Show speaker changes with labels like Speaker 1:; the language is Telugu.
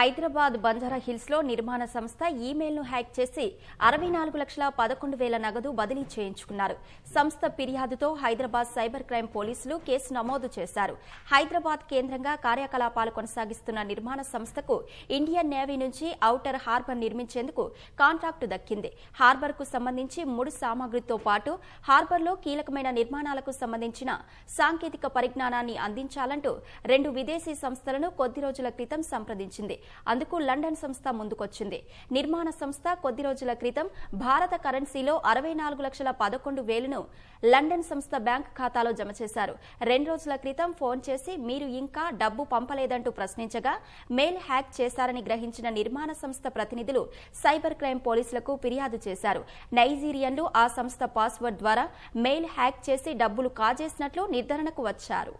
Speaker 1: హైదరాబాద్ బంజారా హిల్స్ లో నిర్మాణ సంస్థ ఈమెయిల్ ను హ్యాక్ చేసి అరవై నాలుగు లక్షల పదకొండు వేల నగదు బదిలీ చేయించుకున్నారు సంస్థ ఫిర్యాదుతో హైదరాబాద్ సైబర్ క్రైమ్ పోలీసులు కేసు నమోదు చేశారు హైదరాబాద్ కేంద్రంగా కార్యకలాపాలు కొనసాగిస్తున్న నిర్మాణ సంస్థకు ఇండియన్ నేవీ నుంచి ఔటర్ హార్బర్ నిర్మించేందుకు కాంట్రాక్టు దక్కింది హార్బర్ కు సంబంధించి మూడు సామాగ్రితో పాటు హార్బర్ లో కీలకమైన నిర్మాణాలకు సంబంధించిన సాంకేతిక పరిజ్ఞానాన్ని అందించాలంటూ రెండు విదేశీ సంస్థలను కొద్ది రోజుల క్రితం సంప్రదించింది అందుకు లండన్ సంస్థ ముందుకొచ్చింది నిర్మాణ సంస్థ కొద్ది రోజుల క్రితం భారత కరెన్సీలో అరవై నాలుగు లక్షల పదకొండు వేలను లండన్ సంస్థ బ్యాంక్ ఖాతాలో జమ చేశారు రెండు రోజుల క్రితం ఫోన్ చేసి మీరు ఇంకా డబ్బు పంపలేదంటూ ప్రశ్నించగా మెయిల్ హ్యాక్ చేశారని గ్రహించిన నిర్మాణ సంస్థ ప్రతినిధులు సైబర్ క్రైమ్ పోలీసులకు ఫిర్యాదు చేశారు నైజీరియన్లు ఆ సంస్థ పాస్వర్డ్ ద్వారా మెయిల్ హ్యాక్ చేసి డబ్బులు కాజేసినట్లు నిర్ధారణకు వచ్చారు